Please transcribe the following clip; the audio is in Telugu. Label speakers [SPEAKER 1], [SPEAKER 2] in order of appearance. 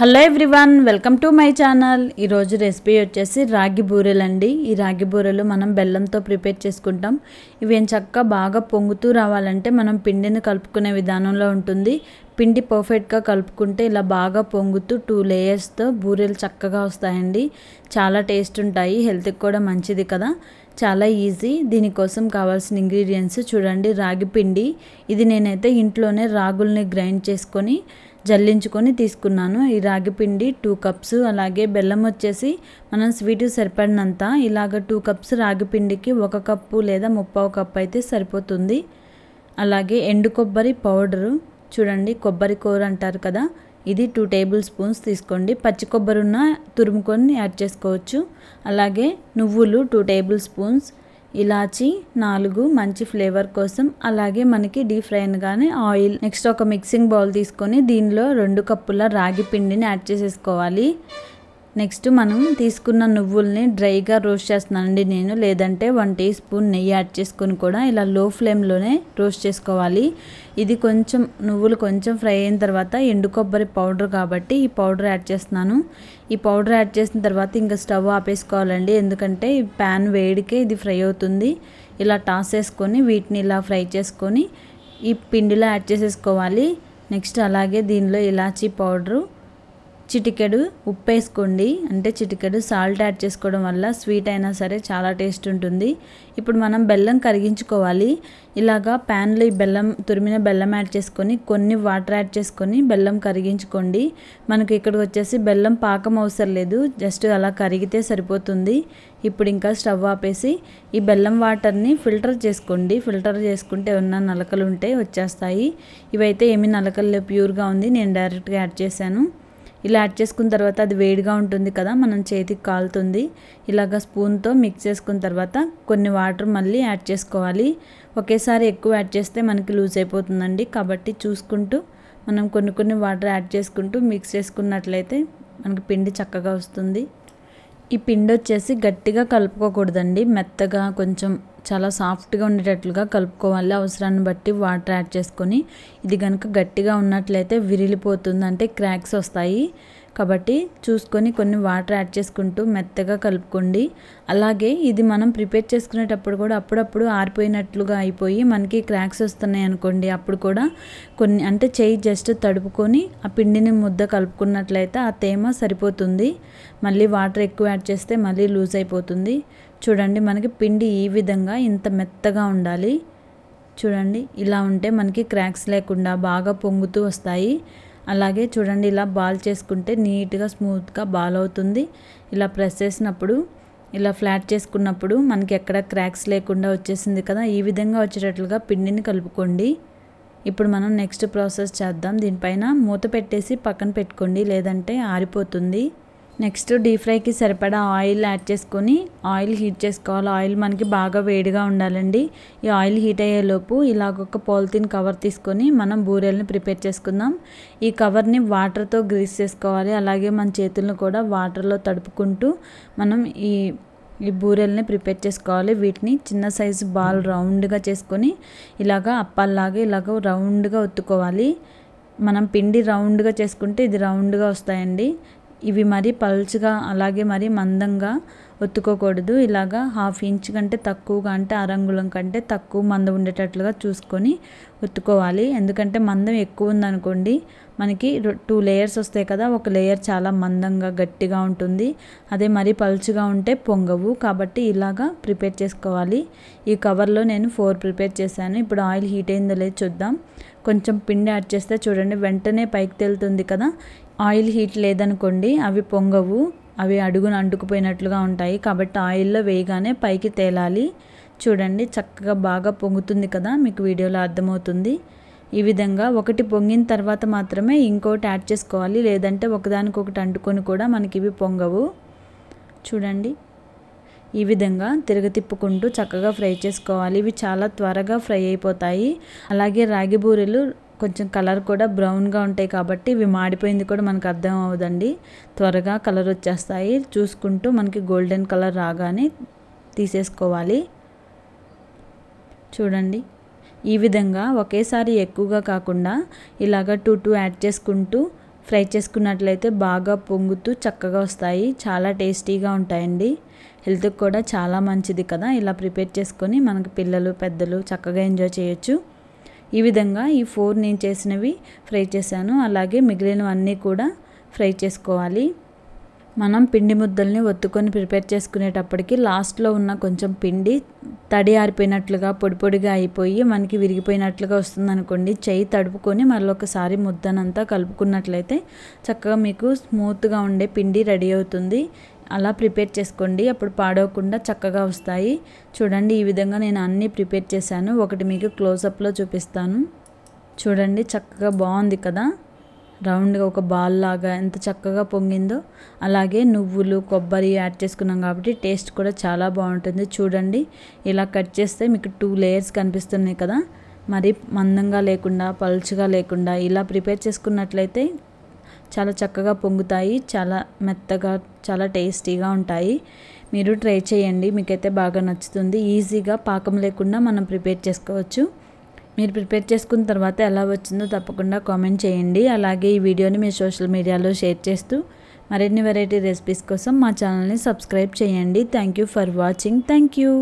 [SPEAKER 1] hello everyone welcome to my channel ఈరోజు రెసిపీ వచ్చేసి రాగి బూరెలు అండి ఈ రాగి బూరెలు మనం బెల్లంతో ప్రిపేర్ చేసుకుంటాం ఇవి ఏం చక్కగా బాగా పొంగుతూ రావాలంటే మనం పిండిని కలుపుకునే విధానంలో ఉంటుంది పిండి పర్ఫెక్ట్గా కలుపుకుంటే ఇలా బాగా పొంగుతూ టూ లేయర్స్తో బూరెలు చక్కగా వస్తాయండి చాలా టేస్ట్ ఉంటాయి హెల్త్కి కూడా మంచిది కదా చాలా ఈజీ దీనికోసం కావాల్సిన ఇంగ్రీడియంట్స్ చూడండి రాగి పిండి ఇది నేనైతే ఇంట్లోనే రాగుల్ని గ్రైండ్ చేసుకొని జల్లించుకొని తీసుకున్నాను ఈ రాగి పిండి టూ కప్స్ అలాగే బెల్లం వచ్చేసి మనం స్వీట్ సరిపడినంత ఇలాగ టూ కప్స్ రాగి పిండికి ఒక కప్పు లేదా ఒక కప్పు అయితే సరిపోతుంది అలాగే ఎండు కొబ్బరి పౌడరు చూడండి కొబ్బరి కూర అంటారు కదా ఇది టూ టేబుల్ స్పూన్స్ తీసుకోండి పచ్చి కొబ్బరిన్న తురుముకొని యాడ్ చేసుకోవచ్చు అలాగే నువ్వులు టూ టేబుల్ స్పూన్స్ ఇలాచి నాలుగు మంచి ఫ్లేవర్ కోసం అలాగే మనకి డీప్ ఫ్రై అనగానే ఆయిల్ నెక్స్ట్ ఒక మిక్సింగ్ బౌల్ తీసుకొని దీనిలో రెండు కప్పుల రాగి పిండిని యాడ్ చేసేసుకోవాలి నెక్స్ట్ మనం తీసుకున్న నువ్వుల్ని డ్రైగా రోస్ట్ చేస్తున్నానండి నేను లేదంటే వన్ టీ స్పూన్ నెయ్యి యాడ్ చేసుకొని కూడా ఇలా లో ఫ్లేమ్లోనే రోస్ట్ చేసుకోవాలి ఇది కొంచెం నువ్వులు కొంచెం ఫ్రై అయిన తర్వాత ఎండు కొబ్బరి పౌడర్ కాబట్టి ఈ పౌడర్ యాడ్ చేస్తున్నాను ఈ పౌడర్ యాడ్ చేసిన తర్వాత ఇంకా స్టవ్ ఆపేసుకోవాలండి ఎందుకంటే ఈ ప్యాన్ వేడికే ఇది ఫ్రై అవుతుంది ఇలా టాస్ వేసుకొని వీటిని ఇలా ఫ్రై చేసుకొని ఈ పిండిలో యాడ్ చేసేసుకోవాలి నెక్స్ట్ అలాగే దీనిలో ఇలాచీ పౌడరు చిటికెడు ఉప్పు వేసుకోండి అంటే చిటికెడు సాల్ట్ యాడ్ చేసుకోవడం వల్ల స్వీట్ అయినా సరే చాలా టేస్ట్ ఉంటుంది ఇప్పుడు మనం బెల్లం కరిగించుకోవాలి ఇలాగా ప్యాన్లో ఈ బెల్లం తురిమిన బెల్లం యాడ్ చేసుకొని కొన్ని వాటర్ యాడ్ చేసుకొని బెల్లం కరిగించుకోండి మనకు ఇక్కడికి వచ్చేసి బెల్లం పాకం అవసరం లేదు జస్ట్ అలా కరిగితే సరిపోతుంది ఇప్పుడు ఇంకా స్టవ్ ఆపేసి ఈ బెల్లం వాటర్ని ఫిల్టర్ చేసుకోండి ఫిల్టర్ చేసుకుంటే ఉన్న నలకలు ఉంటే వచ్చేస్తాయి ఇవైతే ఏమి నలకలు ప్యూర్గా ఉంది నేను డైరెక్ట్గా యాడ్ చేశాను ఇలా యాడ్ చేసుకున్న తర్వాత అది వేడిగా ఉంటుంది కదా మనం చేతికి కాలుతుంది ఇలాగ స్పూన్తో మిక్స్ చేసుకున్న తర్వాత కొన్ని వాటర్ మళ్ళీ యాడ్ చేసుకోవాలి ఒకేసారి ఎక్కువ యాడ్ చేస్తే మనకి లూజ్ అయిపోతుందండి కాబట్టి చూసుకుంటూ మనం కొన్ని కొన్ని వాటర్ యాడ్ చేసుకుంటూ మిక్స్ చేసుకున్నట్లయితే మనకి పిండి చక్కగా వస్తుంది ఈ పిండి వచ్చేసి గట్టిగా కలుపుకోకూడదండి మెత్తగా కొంచెం చాలా సాఫ్ట్గా ఉండేటట్లుగా కలుపుకోవాలి అవసరాన్ని బట్టి వాటర్ యాడ్ చేసుకొని ఇది కనుక గట్టిగా ఉన్నట్లయితే విరిలిపోతుంది అంటే క్రాక్స్ వస్తాయి కాబట్టి చూసుకొని కొన్ని వాటర్ యాడ్ చేసుకుంటూ మెత్తగా కలుపుకోండి అలాగే ఇది మనం ప్రిపేర్ చేసుకునేటప్పుడు కూడా అప్పుడప్పుడు ఆరిపోయినట్లుగా అయిపోయి మనకి క్రాక్స్ వస్తున్నాయి అనుకోండి అప్పుడు కూడా కొన్ని అంటే చేయి జస్ట్ తడుపుకొని ఆ పిండిని ముద్ద కలుపుకున్నట్లయితే ఆ తేమ సరిపోతుంది మళ్ళీ వాటర్ ఎక్కువ యాడ్ చేస్తే మళ్ళీ లూజ్ అయిపోతుంది చూడండి మనకి పిండి ఈ విధంగా ఇంత మెత్తగా ఉండాలి చూడండి ఇలా ఉంటే మనకి క్రాక్స్ లేకుండా బాగా పొంగుతూ వస్తాయి అలాగే చూడండి ఇలా బాల్ చేసుకుంటే నీట్గా స్మూత్గా బాల్ అవుతుంది ఇలా ప్రెస్ చేసినప్పుడు ఇలా ఫ్లాట్ చేసుకున్నప్పుడు మనకి ఎక్కడ క్రాక్స్ లేకుండా వచ్చేసింది కదా ఈ విధంగా వచ్చేటట్లుగా పిండిని కలుపుకోండి ఇప్పుడు మనం నెక్స్ట్ ప్రాసెస్ చేద్దాం దీనిపైన మూత పెట్టేసి పక్కన పెట్టుకోండి లేదంటే ఆరిపోతుంది నెక్స్ట్ డీప్ ఫ్రైకి సరిపడా ఆయిల్ యాడ్ చేసుకొని ఆయిల్ హీట్ చేసుకోవాలి ఆయిల్ మనకి బాగా వేడిగా ఉండాలండి ఈ ఆయిల్ హీట్ అయ్యేలోపు ఇలాగ ఒక పాలిథిన్ కవర్ తీసుకొని మనం బూరెల్ని ప్రిపేర్ చేసుకుందాం ఈ కవర్ని వాటర్తో గ్రీస్ చేసుకోవాలి అలాగే మన చేతులను కూడా వాటర్లో తడుపుకుంటూ మనం ఈ ఈ బూరెల్ని ప్రిపేర్ చేసుకోవాలి వీటిని చిన్న సైజు బాల్ రౌండ్గా చేసుకొని ఇలాగా అప్పాల్లాగా ఇలాగ రౌండ్గా ఒత్తుకోవాలి మనం పిండి రౌండ్గా చేసుకుంటే ఇది రౌండ్గా వస్తాయండి ఇవి మరీ పల్చగా అలాగే మరీ మందంగా ఒత్తుకోకూడదు ఇలాగా హాఫ్ ఇంచ్ కంటే తక్కువగా అంటే అరంగుళం కంటే తక్కువ మందం ఉండేటట్లుగా చూసుకొని ఒత్తుకోవాలి ఎందుకంటే మందం ఎక్కువ ఉందనుకోండి మనకి టూ లేయర్స్ వస్తాయి కదా ఒక లేయర్ చాలా మందంగా గట్టిగా ఉంటుంది అదే మరీ పలుచుగా ఉంటే పొంగవు కాబట్టి ఇలాగా ప్రిపేర్ చేసుకోవాలి ఈ కవర్లో నేను ఫోర్ ప్రిపేర్ చేశాను ఇప్పుడు ఆయిల్ హీట్ అయిందో లేదో చూద్దాం కొంచెం పిండి యాడ్ చేస్తే చూడండి వెంటనే పైకి తేలుతుంది కదా ఆయిల్ హీట్ లేదనుకోండి అవి పొంగవు అవి అడుగున అంటుకుపోయినట్లుగా ఉంటాయి కాబట్టి ఆయిల్లో వేయగానే పైకి తేలాలి చూడండి చక్కగా బాగా పొంగుతుంది కదా మీకు వీడియోలో అర్థమవుతుంది ఈ విధంగా ఒకటి పొంగిన తర్వాత మాత్రమే ఇంకోటి యాడ్ చేసుకోవాలి లేదంటే ఒకదానికొకటి అంటుకొని కూడా మనకి ఇవి పొంగవు చూడండి ఈ విధంగా తిరగతిప్పుకుంటూ చక్కగా ఫ్రై చేసుకోవాలి ఇవి చాలా త్వరగా ఫ్రై అయిపోతాయి అలాగే రాగి బూరెలు కొంచెం కలర్ కూడా బ్రౌన్గా ఉంటాయి కాబట్టి ఇవి మాడిపోయింది కూడా మనకు అర్థం అవ్వదండి త్వరగా కలర్ వచ్చేస్తాయి చూసుకుంటూ మనకి గోల్డెన్ కలర్ రాగానే తీసేసుకోవాలి చూడండి ఈ విధంగా ఒకేసారి ఎక్కువగా కాకుండా ఇలాగ టూ టూ యాడ్ చేసుకుంటూ ఫ్రై చేసుకున్నట్లయితే బాగా పొంగుతూ చక్కగా వస్తాయి చాలా టేస్టీగా ఉంటాయండి హెల్త్కి కూడా చాలా మంచిది కదా ఇలా ప్రిపేర్ చేసుకొని మనకు పిల్లలు పెద్దలు చక్కగా ఎంజాయ్ చేయొచ్చు ఈ విధంగా ఈ ఫోర్ నేను చేసినవి ఫ్రై చేశాను అలాగే మిగిలినవన్నీ కూడా ఫ్రై చేసుకోవాలి మనం పిండి ముద్దల్ని ఒత్తుకొని ప్రిపేర్ చేసుకునేటప్పటికి లాస్ట్లో ఉన్న కొంచెం పిండి తడి ఆరిపోయినట్లుగా పొడి పొడిగా అయిపోయి మనకి విరిగిపోయినట్లుగా వస్తుందనుకోండి చేయి తడుపుకొని మరొకసారి ముద్దనంతా కలుపుకున్నట్లయితే చక్కగా మీకు స్మూత్గా ఉండే పిండి రెడీ అవుతుంది అలా ప్రిపేర్ చేసుకోండి అప్పుడు పాడవకుండా చక్కగా వస్తాయి చూడండి ఈ విధంగా నేను అన్నీ ప్రిపేర్ చేశాను ఒకటి మీకు క్లోజప్లో చూపిస్తాను చూడండి చక్కగా బాగుంది కదా రౌండ్గా ఒక బాల్ లాగా ఎంత చక్కగా పొంగిందో అలాగే నువ్వులు కొబ్బరి యాడ్ చేసుకున్నాం కాబట్టి టేస్ట్ కూడా చాలా బాగుంటుంది చూడండి ఇలా కట్ చేస్తే మీకు టూ లేయర్స్ కనిపిస్తున్నాయి కదా మరి మందంగా లేకుండా పలుచుగా లేకుండా ఇలా ప్రిపేర్ చేసుకున్నట్లయితే చాలా చక్కగా పొంగుతాయి చాలా మెత్తగా చాలా టేస్టీగా ఉంటాయి మీరు ట్రై చేయండి మీకైతే బాగా నచ్చుతుంది ఈజీగా పాకం లేకుండా మనం ప్రిపేర్ చేసుకోవచ్చు మీరు ప్రిపేర్ చేసుకున్న తర్వాత ఎలా వచ్చిందో తప్పకుండా కామెంట్ చేయండి అలాగే ఈ వీడియోని మీ సోషల్ మీడియాలో షేర్ చేస్తూ మరిన్ని వెరైటీ రెసిపీస్ కోసం మా ఛానల్ని సబ్స్క్రైబ్ చేయండి thank you for watching thank you